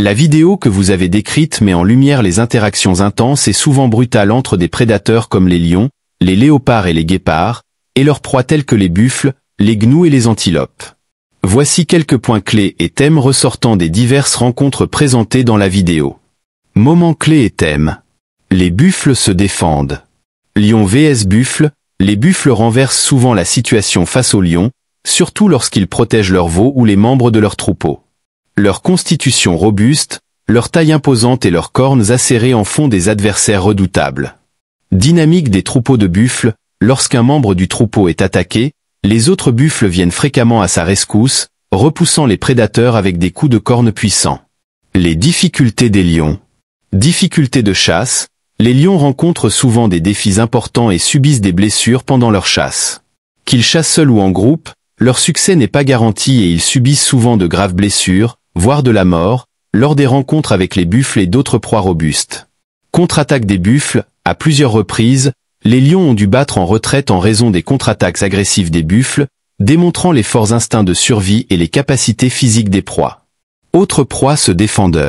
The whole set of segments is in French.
La vidéo que vous avez décrite met en lumière les interactions intenses et souvent brutales entre des prédateurs comme les lions, les léopards et les guépards, et leurs proies telles que les buffles, les gnous et les antilopes. Voici quelques points clés et thèmes ressortant des diverses rencontres présentées dans la vidéo. Moments clés et thèmes. Les buffles se défendent. Lion vs buffle, les buffles renversent souvent la situation face aux lions, surtout lorsqu'ils protègent leurs veaux ou les membres de leur troupeau. Leur constitution robuste, leur taille imposante et leurs cornes acérées en font des adversaires redoutables. Dynamique des troupeaux de buffles, lorsqu'un membre du troupeau est attaqué, les autres buffles viennent fréquemment à sa rescousse, repoussant les prédateurs avec des coups de cornes puissants. Les difficultés des lions Difficultés de chasse, les lions rencontrent souvent des défis importants et subissent des blessures pendant leur chasse. Qu'ils chassent seuls ou en groupe, leur succès n'est pas garanti et ils subissent souvent de graves blessures, voire de la mort, lors des rencontres avec les buffles et d'autres proies robustes. Contre-attaque des buffles, à plusieurs reprises, les lions ont dû battre en retraite en raison des contre-attaques agressives des buffles, démontrant les forts instincts de survie et les capacités physiques des proies. Autres proies se défendent.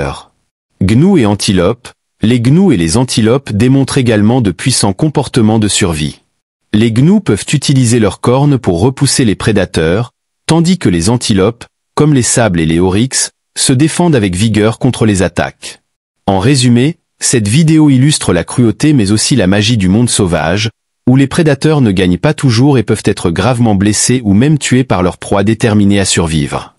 Gnous et antilopes, les gnous et les antilopes démontrent également de puissants comportements de survie. Les gnous peuvent utiliser leurs cornes pour repousser les prédateurs, tandis que les antilopes, comme les sables et les oryx, se défendent avec vigueur contre les attaques. En résumé, cette vidéo illustre la cruauté mais aussi la magie du monde sauvage, où les prédateurs ne gagnent pas toujours et peuvent être gravement blessés ou même tués par leur proie déterminée à survivre.